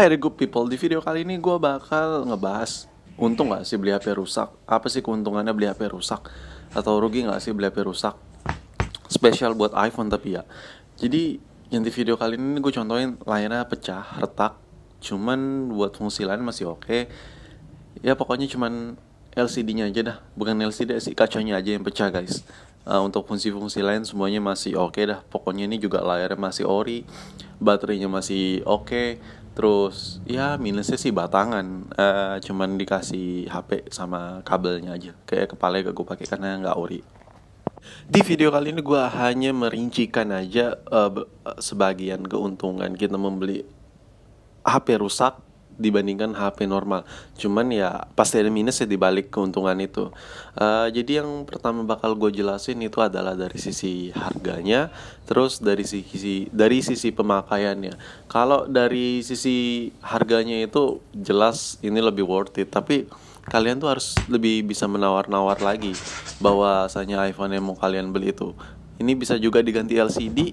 Hai good people, di video kali ini gue bakal ngebahas Untung gak sih beli HP rusak? Apa sih keuntungannya beli HP rusak? Atau rugi gak sih beli HP rusak? Spesial buat iPhone tapi ya Jadi yang di video kali ini gue contohin layarnya pecah, retak Cuman buat fungsi lain masih oke okay. Ya pokoknya cuman LCD-nya aja dah Bukan LCD sih, kacanya aja yang pecah guys uh, Untuk fungsi-fungsi lain semuanya masih oke okay dah Pokoknya ini juga layarnya masih ori Baterainya masih oke okay terus ya minusnya sih batangan uh, cuman dikasih HP sama kabelnya aja kayak kepala gak gue pakai karena nggak ori di video kali ini gue hanya merincikan aja uh, sebagian keuntungan kita membeli HP rusak dibandingkan HP normal. Cuman ya pasti ada minus ya dibalik keuntungan itu. Uh, jadi yang pertama bakal gue jelasin itu adalah dari sisi harganya, terus dari sisi dari sisi pemakaiannya. Kalau dari sisi harganya itu jelas ini lebih worth it, tapi kalian tuh harus lebih bisa menawar-nawar lagi bahwa bahwasanya iPhone yang mau kalian beli itu ini bisa juga diganti LCD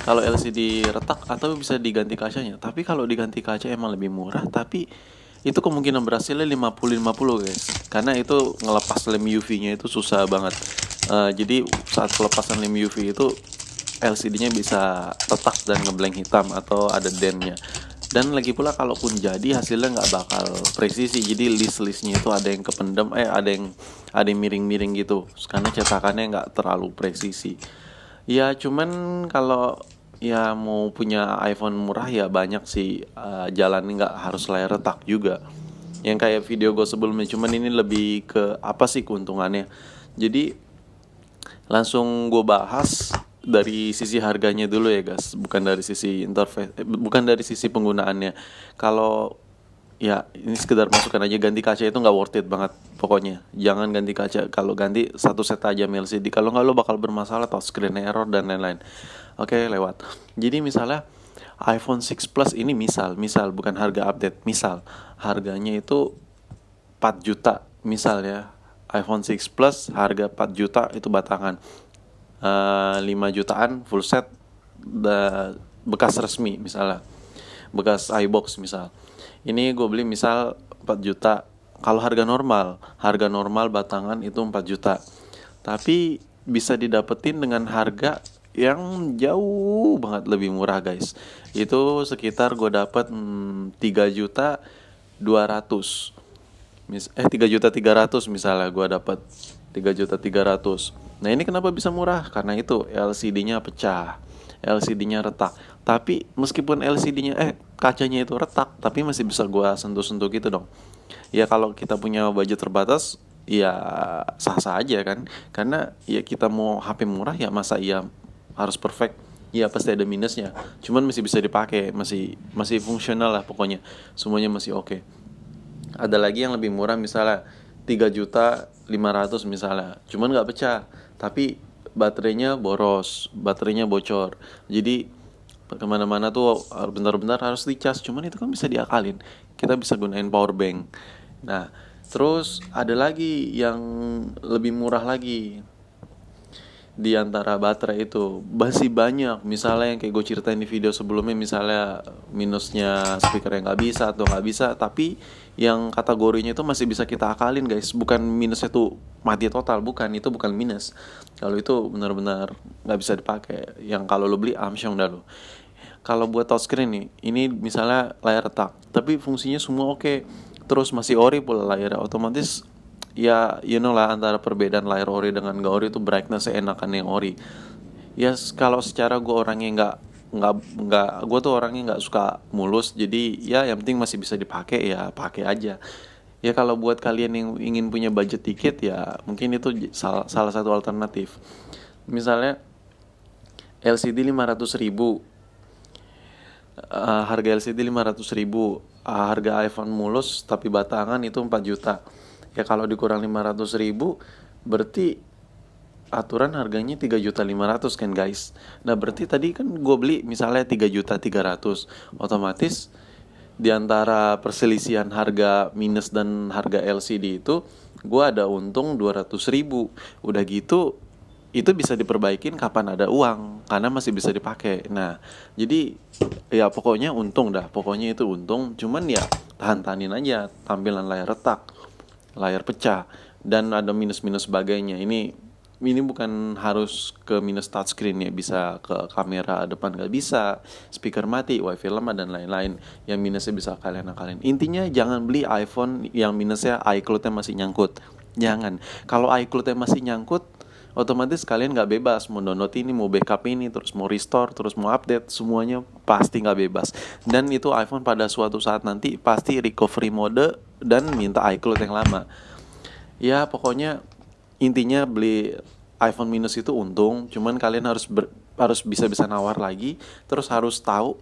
kalau LCD retak atau bisa diganti kacanya tapi kalau diganti kaca emang lebih murah tapi itu kemungkinan berhasilnya 50-50 guys karena itu ngelepas lem UV nya itu susah banget uh, jadi saat pelepasan lem UV itu LCD nya bisa retak dan ngeblank hitam atau ada dentnya dan lagi pula kalaupun jadi hasilnya nggak bakal presisi jadi list listnya itu ada yang kependem eh ada yang ada yang miring miring gitu karena cetakannya nggak terlalu presisi ya cuman kalau ya mau punya iPhone murah ya banyak sih uh, eh, jalan nggak harus layar retak juga yang kayak video gue sebelumnya cuman ini lebih ke apa sih keuntungannya jadi langsung gue bahas dari sisi harganya dulu ya guys bukan dari sisi interface eh, bukan dari sisi penggunaannya kalau ya ini sekedar masukkan aja ganti kaca itu nggak worth it banget pokoknya jangan ganti kaca kalau ganti satu set aja LCD kalau nggak lo bakal bermasalah atau screen error dan lain-lain oke lewat jadi misalnya iPhone 6 Plus ini misal misal bukan harga update misal harganya itu 4 juta misal ya iPhone 6 Plus harga 4 juta itu batangan uh, eh, 5 jutaan full set bekas resmi misalnya bekas iBox misal ini gue beli misal 4 juta kalau harga normal harga normal batangan itu 4 juta tapi bisa didapetin dengan harga yang jauh banget lebih murah guys itu sekitar gue dapet hmm, 3 juta 200 Mis eh 3 juta 300 misalnya gue dapet 3 juta 300 nah ini kenapa bisa murah karena itu LCD nya pecah LCD-nya retak. Tapi meskipun LCD-nya eh kacanya itu retak, tapi masih bisa gua sentuh-sentuh gitu dong. Ya kalau kita punya budget terbatas, ya sah-sah aja kan. Karena ya kita mau HP murah ya masa iya harus perfect. Ya pasti ada minusnya. Cuman masih bisa dipakai, masih masih fungsional lah pokoknya. Semuanya masih oke. Okay. Ada lagi yang lebih murah misalnya 3 juta 500 misalnya. Cuman nggak pecah, tapi baterainya boros, baterainya bocor. Jadi kemana-mana tuh bentar-bentar harus dicas. Cuman itu kan bisa diakalin. Kita bisa gunain power bank. Nah, terus ada lagi yang lebih murah lagi di antara baterai itu masih banyak misalnya yang kayak gue ceritain di video sebelumnya misalnya minusnya speaker yang nggak bisa atau nggak bisa tapi yang kategorinya itu masih bisa kita akalin guys bukan minusnya tuh mati total bukan itu bukan minus kalau itu benar-benar nggak bisa dipakai yang kalau lo beli Amsyong dah lo kalau buat touchscreen nih ini misalnya layar retak tapi fungsinya semua oke okay. terus masih ori pula layar otomatis ya you know lah antara perbedaan layar ori dengan gak ori itu brightness seenakan yang ori ya yes, kalau secara gue orangnya nggak nggak nggak gue tuh orangnya nggak suka mulus jadi ya yang penting masih bisa dipakai ya pakai aja ya kalau buat kalian yang ingin punya budget tiket ya mungkin itu salah, salah satu alternatif misalnya LCD 500 ribu uh, harga LCD 500 ribu uh, harga iPhone mulus tapi batangan itu 4 juta ya kalau dikurang 500 ribu berarti aturan harganya juta 3 500 kan guys nah berarti tadi kan gue beli misalnya juta 3 300 otomatis di antara perselisihan harga minus dan harga LCD itu gue ada untung 200 ribu udah gitu itu bisa diperbaikin kapan ada uang karena masih bisa dipakai nah jadi ya pokoknya untung dah pokoknya itu untung cuman ya tahan-tahanin aja tampilan layar retak layar pecah dan ada minus-minus sebagainya ini ini bukan harus ke minus touchscreen ya bisa ke kamera depan nggak bisa speaker mati wifi lemah dan lain-lain yang minusnya bisa kalian akalin intinya jangan beli iPhone yang minusnya iCloudnya masih nyangkut jangan kalau iCloudnya masih nyangkut otomatis kalian nggak bebas mau download ini mau backup ini terus mau restore terus mau update semuanya pasti nggak bebas dan itu iPhone pada suatu saat nanti pasti recovery mode dan minta iCloud yang lama ya pokoknya intinya beli iPhone minus itu untung cuman kalian harus ber, harus bisa-bisa nawar lagi terus harus tahu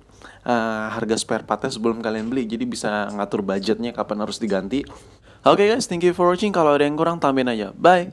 uh, harga spare partnya sebelum kalian beli jadi bisa ngatur budgetnya kapan harus diganti oke okay guys thank you for watching kalau ada yang kurang tambahin aja bye